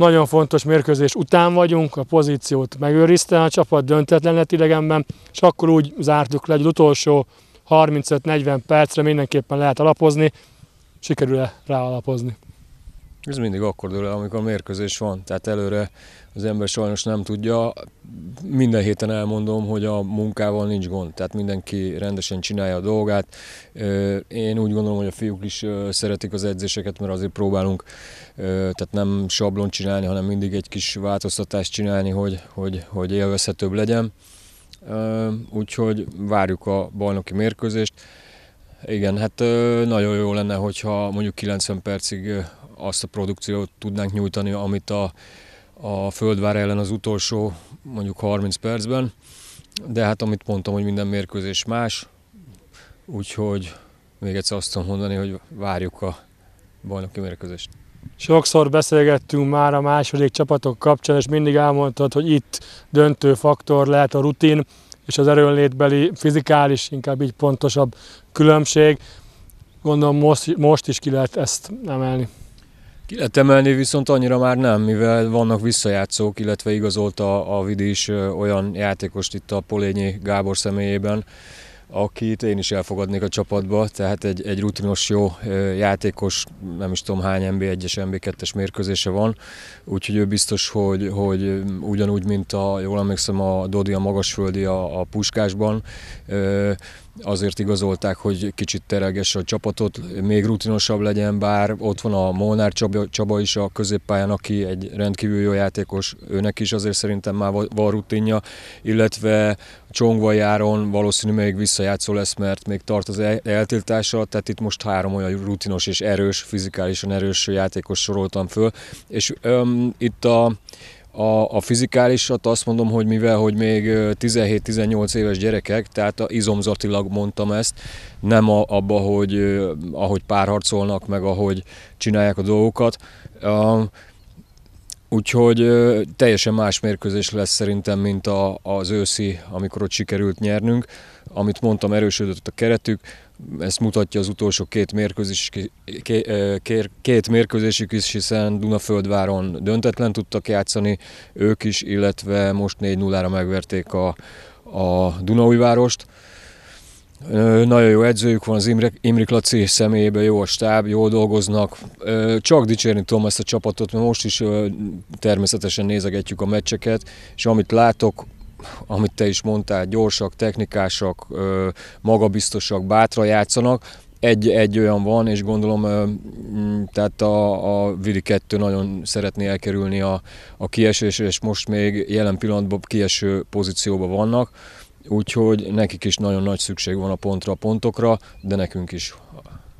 Nagyon fontos mérkőzés után vagyunk, a pozíciót megőrizte a csapat, döntetlen lett idegenben, és akkor úgy zártuk le, hogy az utolsó 35-40 percre mindenképpen lehet alapozni, sikerül-e ráalapozni. Ez mindig akkor dől el, amikor mérkőzés van, tehát előre az ember sajnos nem tudja. Minden héten elmondom, hogy a munkával nincs gond, tehát mindenki rendesen csinálja a dolgát. Én úgy gondolom, hogy a fiúk is szeretik az edzéseket, mert azért próbálunk tehát nem sablon csinálni, hanem mindig egy kis változtatást csinálni, hogy, hogy, hogy élvezhetőbb legyen. Úgyhogy várjuk a bajnoki mérkőzést. Igen, hát nagyon jó lenne, hogyha mondjuk 90 percig azt a produkciót tudnánk nyújtani, amit a, a Földvár ellen az utolsó mondjuk 30 percben, de hát amit mondtam, hogy minden mérkőzés más, úgyhogy még egyszer azt tudom mondani, hogy várjuk a bajnoki mérkőzést. Sokszor beszélgettünk már a második csapatok kapcsán, és mindig elmondtad, hogy itt döntő faktor lehet a rutin, és az erőnlétbeli fizikális, inkább így pontosabb különbség. Gondolom most, most is ki lehet ezt emelni. Ki lehet emelni, viszont annyira már nem, mivel vannak visszajátszók, illetve igazolta a Vidi is olyan játékost itt a Polényi Gábor személyében, akit én is elfogadnék a csapatba, tehát egy, egy rutinos jó játékos, nem is tudom hány MB1-es, MB2-es mérkőzése van, úgyhogy ő biztos, hogy, hogy ugyanúgy, mint a, jól emlékszem, a Dodi a Magasföldi a, a Puskásban, azért igazolták, hogy kicsit terelgesse a csapatot, még rutinosabb legyen, bár ott van a Molnár Csaba, Csaba is a középpályán, aki egy rendkívül jó játékos, őnek is azért szerintem már van rutinja, illetve Csongva járon valószínű még visszajátszó lesz, mert még tart az eltiltása, tehát itt most három olyan rutinos és erős, fizikálisan erős játékos soroltam föl, és öm, itt a a, a fizikálisat azt mondom, hogy mivel, hogy még 17-18 éves gyerekek, tehát izomzatilag mondtam ezt, nem a, abba, hogy ahogy párharcolnak, meg ahogy csinálják a dolgokat. Úgyhogy teljesen más mérkőzés lesz szerintem, mint a, az őszi, amikor ott sikerült nyernünk. Amit mondtam, erősödött a keretük, ezt mutatja az utolsó két mérkőzés, két, két mérkőzésük is, hiszen Dunaföldváron döntetlen tudtak játszani ők is, illetve most 4-0-ra megverték a, a Dunaújvárost. Nagyon jó edzőjük van az Imre, Imrik Laci személyében, jó a stáb, jól dolgoznak. Csak dicsérni tudom ezt a csapatot, mert most is természetesen nézegetjük a meccseket, és amit látok, amit te is mondtál, gyorsak, technikásak, magabiztosak, bátra játszanak. Egy, egy olyan van, és gondolom, mm, tehát a, a Vili 2 nagyon szeretné elkerülni a, a kiesés, és most még jelen pillanatban kieső pozícióban vannak úgyhogy nekik is nagyon nagy szükség van a pontra, a pontokra, de nekünk is.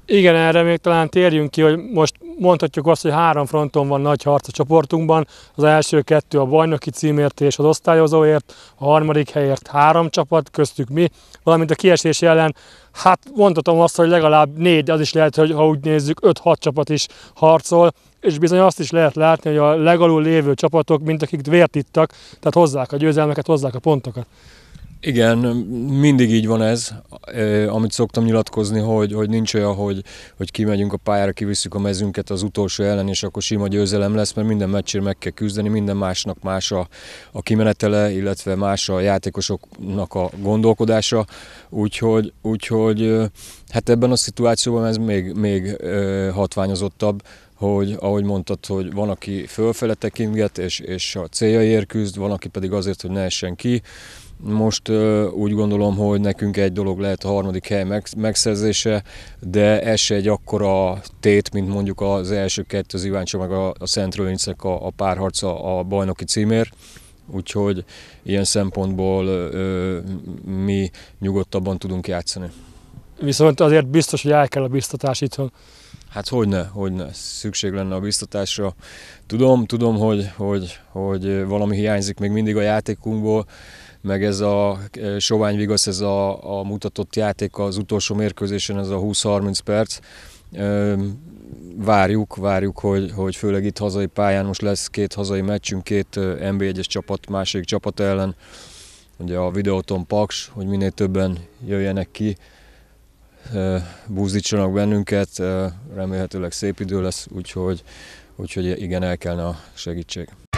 Igen, erre még talán térjünk ki, hogy most mondhatjuk azt, hogy három fronton van nagy harc a csoportunkban. Az első kettő a bajnoki címért és az osztályozóért, a harmadik helyért három csapat, köztük mi, valamint a kiesés ellen, hát mondhatom azt, hogy legalább négy, de az is lehet, hogy ha úgy nézzük, öt-hat csapat is harcol, és bizony azt is lehet látni, hogy a legalul lévő csapatok, mint akik vért ittak, tehát hozzák a győzelmeket, hozzák a pontokat. Igen, mindig így van ez, amit szoktam nyilatkozni, hogy, hogy nincs olyan, hogy, hogy kimegyünk a pályára, kivisszük a mezünket az utolsó ellen, és akkor sima győzelem lesz, mert minden meccsért meg kell küzdeni, minden másnak más a, a kimenetele, illetve más a játékosoknak a gondolkodása, úgyhogy, úgyhogy hát ebben a szituációban ez még, még hatványozottabb, hogy ahogy mondtad, hogy van, aki fölfele tekinget, és, és a céljaiért küzd, van, aki pedig azért, hogy ne essen ki. Most ö, úgy gondolom, hogy nekünk egy dolog lehet a harmadik hely meg, megszerzése, de ez se egy akkora tét, mint mondjuk az első kettő, az Iváncsa meg a, a Szent Rölincek a, a párharca a bajnoki címért. Úgyhogy ilyen szempontból ö, mi nyugodtabban tudunk játszani. Viszont azért biztos, hogy el kell a biztatás itthon. Hát hogyne, hogyne, szükség lenne a biztatásra. Tudom, tudom, hogy, hogy, hogy valami hiányzik még mindig a játékunkból, meg ez a e, sovány vigasz, ez a, a mutatott játék az utolsó mérkőzésen, ez a 20-30 perc. Várjuk, várjuk, hogy, hogy főleg itt hazai pályán most lesz két hazai meccsünk, két NB1-es csapat, másik csapat ellen, ugye a videóton Paks, hogy minél többen jöjjenek ki, búzítsanak bennünket, remélhetőleg szép idő lesz, úgyhogy, úgyhogy igen, el kellene a segítség.